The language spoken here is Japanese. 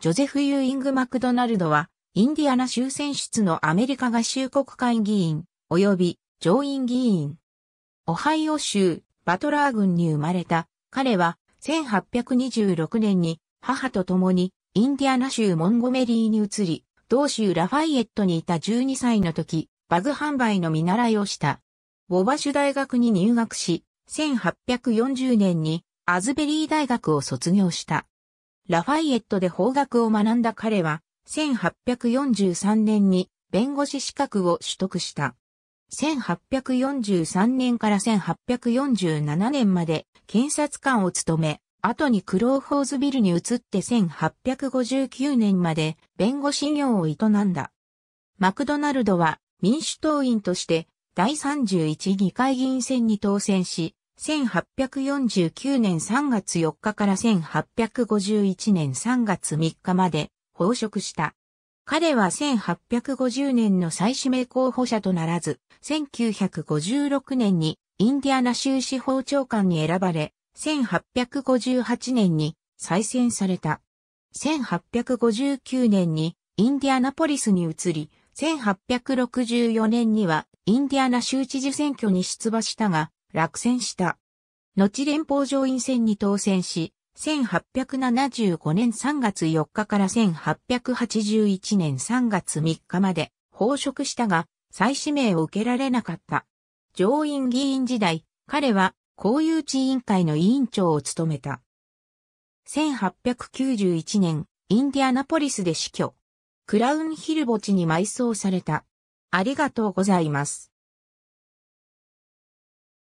ジョゼフ・ユーイング・マクドナルドは、インディアナ州選出のアメリカ合衆国会議員、及び上院議員。オハイオ州、バトラー郡に生まれた、彼は、1826年に、母と共に、インディアナ州モンゴメリーに移り、同州ラファイエットにいた12歳の時、バグ販売の見習いをした。ウォバシュ大学に入学し、1840年にアズベリー大学を卒業した。ラファイエットで法学を学んだ彼は、1843年に弁護士資格を取得した。1843年から1847年まで検察官を務め、後にクローフォーズビルに移って1859年まで弁護士業を営んだ。マクドナルドは民主党員として第31議会議員選に当選し、1849年3月4日から1851年3月3日まで奉職した。彼は1850年の再指名候補者とならず、1956年にインディアナ州司法長官に選ばれ、1858年に再選された。1859年にインディアナポリスに移り、1864年にはインディアナ州知事選挙に出馬したが、落選した。後連邦上院選に当選し、1875年3月4日から1881年3月3日まで報職したが、再指名を受けられなかった。上院議員時代、彼は公有地委員会の委員長を務めた。1891年、インディアナポリスで死去。クラウンヒル墓地に埋葬された。ありがとうございます。